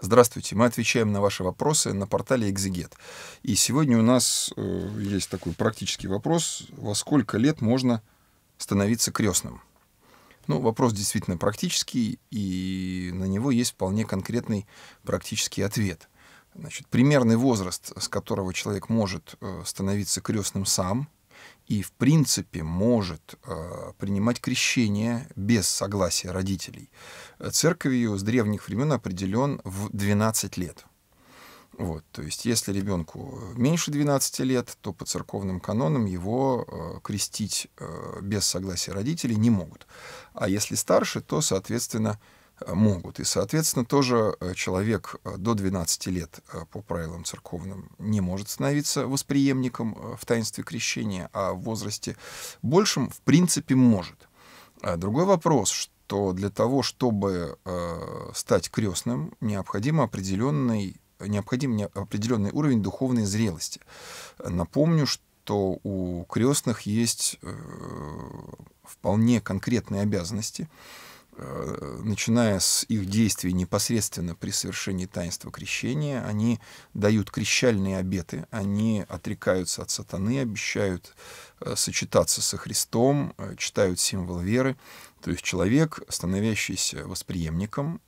Здравствуйте, мы отвечаем на ваши вопросы на портале «Экзегет». И сегодня у нас э, есть такой практический вопрос. Во сколько лет можно становиться крестным? Ну, вопрос действительно практический, и на него есть вполне конкретный практический ответ. Значит, примерный возраст, с которого человек может э, становиться крестным сам, и, в принципе, может э, принимать крещение без согласия родителей. Церковью с древних времен определен в 12 лет. Вот, то есть, если ребенку меньше 12 лет, то по церковным канонам его э, крестить э, без согласия родителей не могут. А если старше, то, соответственно, Э, могут. И, соответственно, тоже э, человек э, до 12 лет по правилам церковным не может становиться восприемником в таинстве крещения, а в возрасте большем, в принципе, может. А другой вопрос, что для того, чтобы стать крестным, необходим определенный, необходим определенный уровень духовной зрелости. Напомню, что что у крестных есть вполне конкретные обязанности, Э, начиная с их действий непосредственно при совершении таинства крещения, они дают крещальные обеты, они отрекаются от сатаны, обещают э, сочетаться со Христом, э, читают символ веры. То есть человек, становящийся восприемником,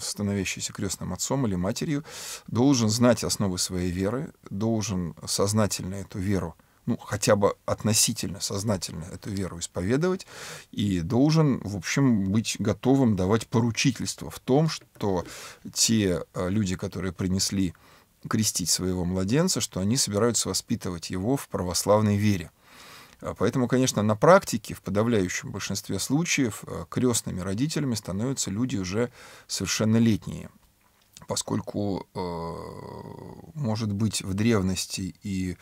становящийся крестным отцом или матерью, должен знать основы своей веры, должен сознательно эту веру – ну, хотя бы относительно сознательно эту веру исповедовать и должен, в общем, быть готовым давать поручительство в том, что те э, люди, которые принесли крестить своего младенца, что они собираются воспитывать его в православной вере. Э, поэтому, конечно, на практике в подавляющем большинстве случаев э, крестными родителями становятся люди уже совершеннолетние, поскольку, может быть, в древности и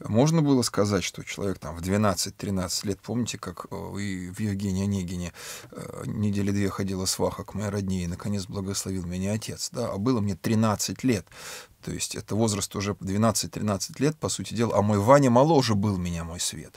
можно было сказать, что человек там в 12-13 лет, помните, как э, и в Евгении Онегине э, недели две ходила сваха к моей родне, и, наконец, благословил меня отец, да, а было мне 13 лет, то есть это возраст уже 12-13 лет, по сути дела, а мой Ваня моложе был меня, мой свет.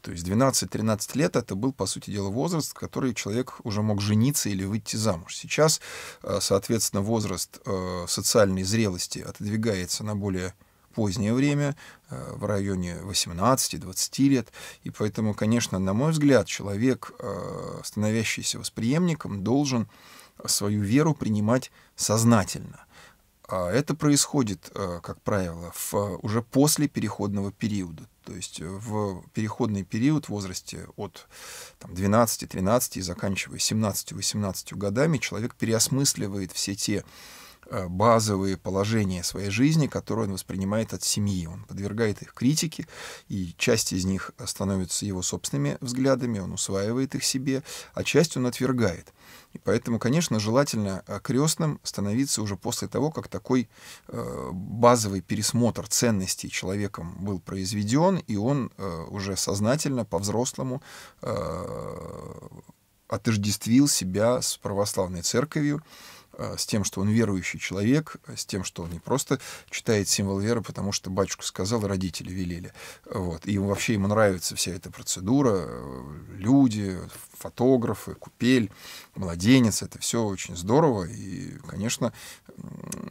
То есть 12-13 лет это был, по сути дела, возраст, в который человек уже мог жениться или выйти замуж. Сейчас, э, соответственно, возраст социальной зрелости отодвигается на более позднее время, э, в районе 18-20 лет. И поэтому, конечно, на мой взгляд, человек, э, становящийся восприемником, должен свою веру принимать сознательно. А это происходит, э, как правило, в, уже после переходного периода. То есть в переходный период в возрасте от 12-13 и заканчивая 17-18 годами человек переосмысливает все те Э, базовые положения своей жизни, которые он воспринимает от семьи. Он подвергает их критике, и часть из них становится его собственными взглядами, он усваивает их себе, а часть он отвергает. И поэтому, конечно, желательно крестным становиться уже после того, как такой э, базовый пересмотр ценностей человеком был произведен, и он э, уже сознательно, по-взрослому отождествил себя с православной церковью, Э, с тем, что он верующий человек, э, с тем, что он не просто читает символ веры, потому что батюшка сказал, родители велели. Вот. И вообще ему нравится вся эта процедура, э, люди, фотографы, купель, младенец, это все очень здорово, и, конечно,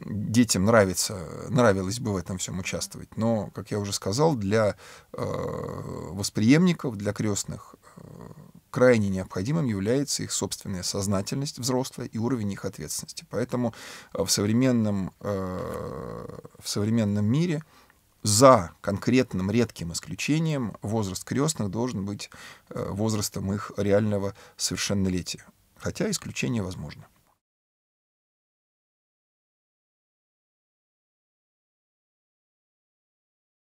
детям нравится, нравилось бы в этом всем участвовать. Но, как я уже сказал, для э, восприемников, для крестных крайне необходимым является их собственная сознательность взрослая и уровень их ответственности. Поэтому э, в современном, э, в современном мире за конкретным редким исключением возраст крестных должен быть э, возрастом их реального совершеннолетия. Хотя исключение возможно.